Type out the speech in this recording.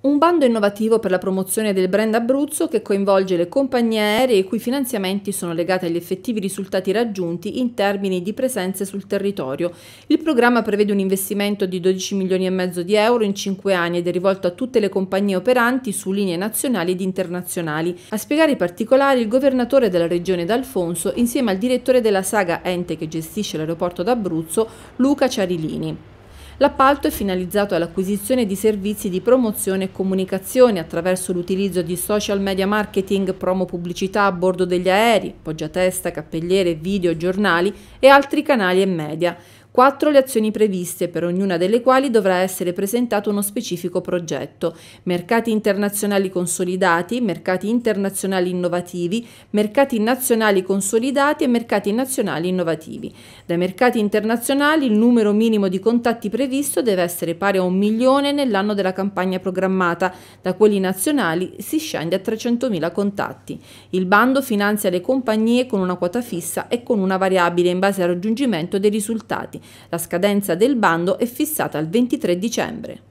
Un bando innovativo per la promozione del brand Abruzzo che coinvolge le compagnie aeree i cui finanziamenti sono legati agli effettivi risultati raggiunti in termini di presenze sul territorio. Il programma prevede un investimento di 12 milioni e mezzo di euro in 5 anni ed è rivolto a tutte le compagnie operanti su linee nazionali ed internazionali. A spiegare i particolari il governatore della regione D'Alfonso insieme al direttore della saga ente che gestisce l'aeroporto d'Abruzzo, Luca Ciarilini. L'appalto è finalizzato all'acquisizione di servizi di promozione e comunicazione attraverso l'utilizzo di social media marketing, promo pubblicità a bordo degli aerei, poggiatesta, cappelliere, video, giornali e altri canali e media. Quattro le azioni previste, per ognuna delle quali dovrà essere presentato uno specifico progetto. Mercati internazionali consolidati, mercati internazionali innovativi, mercati nazionali consolidati e mercati nazionali innovativi. Dai mercati internazionali il numero minimo di contatti previsto deve essere pari a un milione nell'anno della campagna programmata, da quelli nazionali si scende a 300.000 contatti. Il bando finanzia le compagnie con una quota fissa e con una variabile in base al raggiungimento dei risultati. La scadenza del bando è fissata al 23 dicembre.